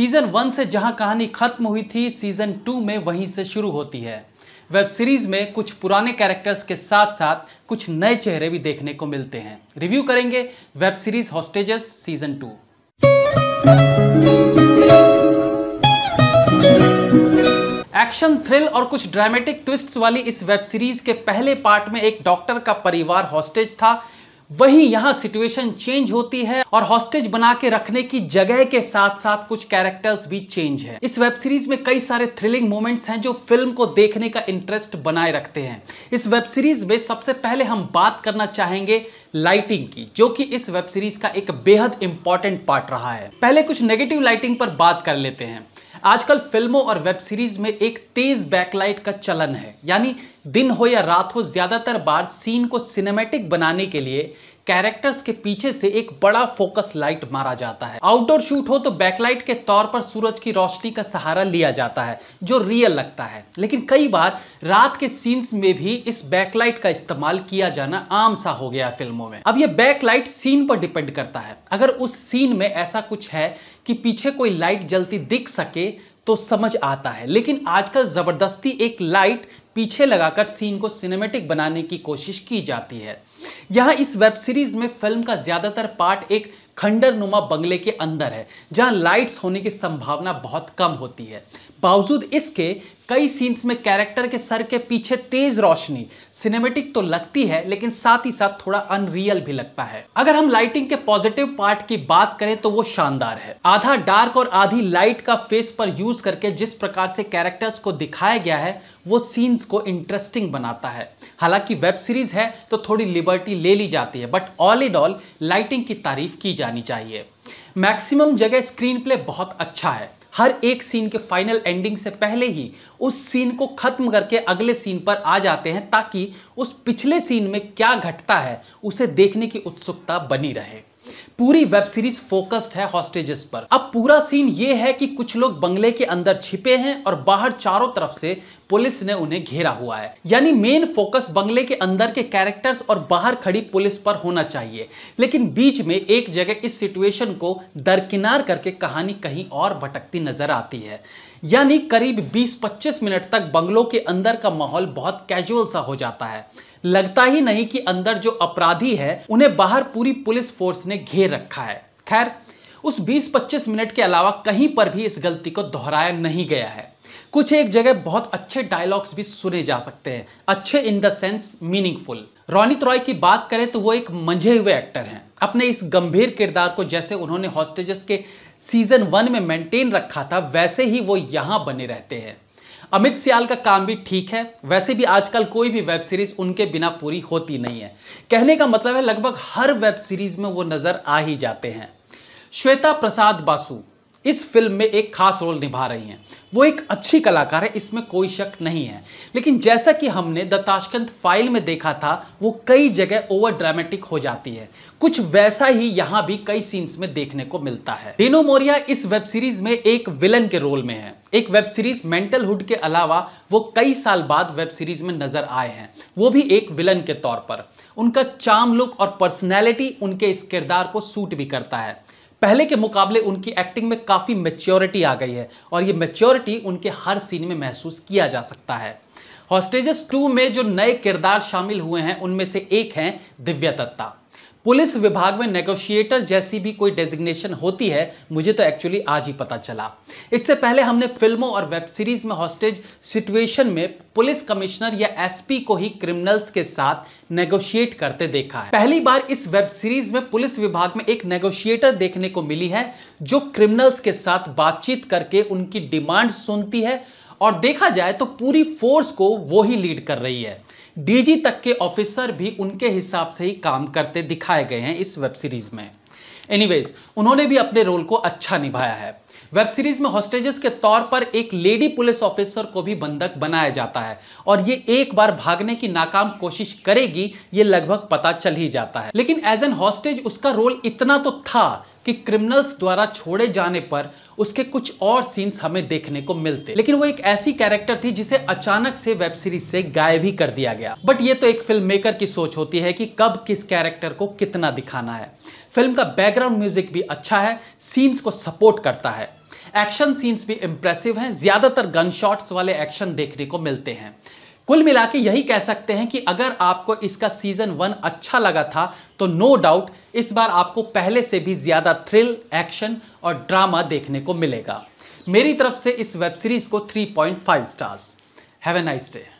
season one से जहां कहानी खत्म हुई थी सीजन टू में वहीं से शुरू होती है वेब सीरीज में कुछ पुराने कैरेक्टर्स के साथ साथ कुछ नए चेहरे भी देखने को मिलते हैं रिव्यू करेंगे web series Hostages season two action thrill और कुछ ड्रामेटिक ट्विस्ट्स वाली इस वेब सीरीज के पहले पार्ट में एक डॉक्टर का परिवार हॉस्टेज था वहीं यहां सिचुएशन चेंज होती है और हॉस्टेज बना के रखने की जगह के साथ साथ कुछ कैरेक्टर्स भी चेंज है इस वेब सीरीज में कई सारे थ्रिलिंग मोमेंट्स हैं जो फिल्म को देखने का इंटरेस्ट बनाए रखते हैं इस वेब सीरीज में सबसे पहले हम बात करना चाहेंगे लाइटिंग की जो कि इस वेब सीरीज का एक बेहद इंपॉर्टेंट पार्ट रहा है पहले कुछ नेगेटिव लाइटिंग पर बात कर लेते हैं आजकल फिल्मों और वेब सीरीज में एक तेज बैकलाइट का चलन है यानी दिन हो या रात हो ज्यादातर बार सीन को सिनेमैटिक बनाने के लिए कैरेक्टर्स के पीछे से एक बड़ा फोकस लाइट मारा जाता है आउटडोर शूट हो तो बैकलाइट के तौर पर सूरज की रोशनी का सहारा लिया जाता है जो रियल लगता है लेकिन कई बार रात के सीन्स में भी इस बैकलाइट का इस्तेमाल किया जाना आम सा हो गया फिल्मों में अब ये बैकलाइट सीन पर डिपेंड करता है अगर उस सीन में ऐसा कुछ है कि पीछे कोई लाइट जलती दिख सके तो समझ आता है लेकिन आजकल जबरदस्ती एक लाइट पीछे लगाकर सीन को सिनेमेटिक बनाने की कोशिश की जाती है यहाँ इस वेब सीरीज में फिल्म का ज्यादातर पार्ट एक खंडर नुमा बंगले के अंदर है जहाँ लाइट्स होने की संभावना बहुत कम होती है बावजूद इसके कई सीन्स में कैरेक्टर के सर के पीछे तेज रोशनी सिनेमेटिक तो लगती है लेकिन साथ ही साथ थोड़ा अनरियल भी लगता है अगर हम लाइटिंग के पॉजिटिव पार्ट की बात करें तो वो शानदार है आधा डार्क और आधी लाइट का फेस पर यूज करके जिस प्रकार से कैरेक्टर्स को दिखाया गया है वो सीन्स को इंटरेस्टिंग बनाता है हालांकि वेब सीरीज है तो थोड़ी लिबर्टी रॉयल्टी ले ली जाती है but all in all lighting की तारीफ की जानी चाहिए मैक्सिमम जगह स्क्रीन प्ले बहुत अच्छा है हर एक सीन के फाइनल एंडिंग से पहले ही उस सीन को खत्म करके अगले सीन पर आ जाते हैं ताकि उस पिछले सीन में क्या घटता है उसे देखने की उत्सुकता बनी रहे पूरी वेब सीरीज फोकस्ड है हॉस्टेजेस पर अब पूरा सीन ये है कि कुछ लोग बंगले के अंदर छिपे हैं और बाहर चारों तरफ से पुलिस ने उन्हें घेरा हुआ है यानी मेन फोकस बंगले के अंदर के कैरेक्टर्स और बाहर खड़ी पुलिस पर होना चाहिए लेकिन बीच में एक जगह इस सिचुएशन को दरकिनार करके कहानी कहीं और भटकती नजर आती है यानी करीब 20-25 मिनट तक बंगलों के अंदर का माहौल बहुत कैजुअल सा हो जाता है लगता ही नहीं कि अंदर जो अपराधी है उन्हें बाहर पूरी पुलिस फोर्स ने घेर रखा है खैर उस 20-25 मिनट के अलावा कहीं पर भी इस गलती को दोहराया नहीं गया है कुछ एक जगह बहुत अच्छे डायलॉग्स भी सुने जा सकते हैं अच्छे in the sense meaningful Ronit Roy की बात करें तो वो एक मंझे हुए एक्टर हैं अपने इस गंभीर किरदार को जैसे उन्होंने हॉस्टेजेस के सीजन वन में मेंटेन रखा था वैसे ही वो यहां बने रहते हैं अमित सियाल का काम भी ठीक है वैसे भी आजकल कोई भी वेब सीरीज उनके बिना पूरी होती नहीं है कहने का मतलब है लगभग हर वेब सीरीज में वो नजर आ ही जाते हैं श्वेता प्रसाद बासु इस फिल्म में एक खास रोल निभा रही हैं वो एक अच्छी कलाकार है इसमें कोई शक नहीं है लेकिन जैसा कि हमने द ताशकंद फाइल में देखा था वो कई जगह ओवर ड्रामेटिक हो जाती है कुछ वैसा ही यहाँ भी कई सीन्स में देखने को मिलता है डीनो मोरिया इस वेब सीरीज में एक विलन के रोल में है एक वेब सीरीज मेंटल हुड के अलावा वो कई साल बाद वेब सीरीज में नजर आए हैं वो भी एक विलन के तौर पर उनका चाम लुक और पर्सनैलिटी उनके इस किरदार को सूट भी करता है पहले के मुकाबले उनकी एक्टिंग में काफ़ी मेच्योरिटी आ गई है और ये मेच्योरिटी उनके हर सीन में महसूस किया जा सकता है हॉस्टेजेस टू में जो नए किरदार शामिल हुए हैं उनमें से एक हैं दिव्या दत्ता पुलिस विभाग में नेगोशिएटर जैसी भी कोई डेजिग्नेशन होती है मुझे तो एक्चुअली आज ही पता चला इससे पहले हमने फिल्मों और वेब सीरीज में हॉस्टेज सिचुएशन में पुलिस कमिश्नर या एसपी को ही क्रिमिनल्स के साथ नेगोशिएट करते देखा है पहली बार इस वेब सीरीज में पुलिस विभाग में एक नेगोशिएटर देखने को मिली है जो क्रिमिनल्स के साथ बातचीत करके उनकी डिमांड सुनती है और देखा जाए तो पूरी फोर्स को वो ही लीड कर रही है डीजी तक के ऑफिसर भी उनके हिसाब से ही काम करते दिखाए गए हैं इस वेब सीरीज में एनीवेज उन्होंने भी अपने रोल को अच्छा निभाया है वेब सीरीज में हॉस्टेजेस के तौर पर एक लेडी पुलिस ऑफिसर को भी बंधक बनाया जाता है और ये एक बार भागने की नाकाम कोशिश करेगी ये लगभग पता चल ही जाता है लेकिन एज एन हॉस्टेज उसका रोल इतना तो था कि क्रिमिनल्स द्वारा छोड़े जाने पर उसके कुछ और सीन्स हमें देखने को मिलते लेकिन वो एक ऐसी कैरेक्टर थी जिसे अचानक से वेब सीरीज से गायब ही कर दिया गया बट ये तो एक फिल्म मेकर की सोच होती है कि कब किस कैरेक्टर को कितना दिखाना है फिल्म का बैकग्राउंड म्यूजिक भी अच्छा है सीन्स को सपोर्ट करता है एक्शन सीन्स भी इंप्रेसिव हैं ज्यादातर गन शॉट्स वाले एक्शन देखने को मिलते हैं कुल मिला के यही कह सकते हैं कि अगर आपको इसका सीजन वन अच्छा लगा था तो नो डाउट इस बार आपको पहले से भी ज्यादा थ्रिल एक्शन और ड्रामा देखने को मिलेगा मेरी तरफ से इस वेब सीरीज को 3.5 stars have a nice day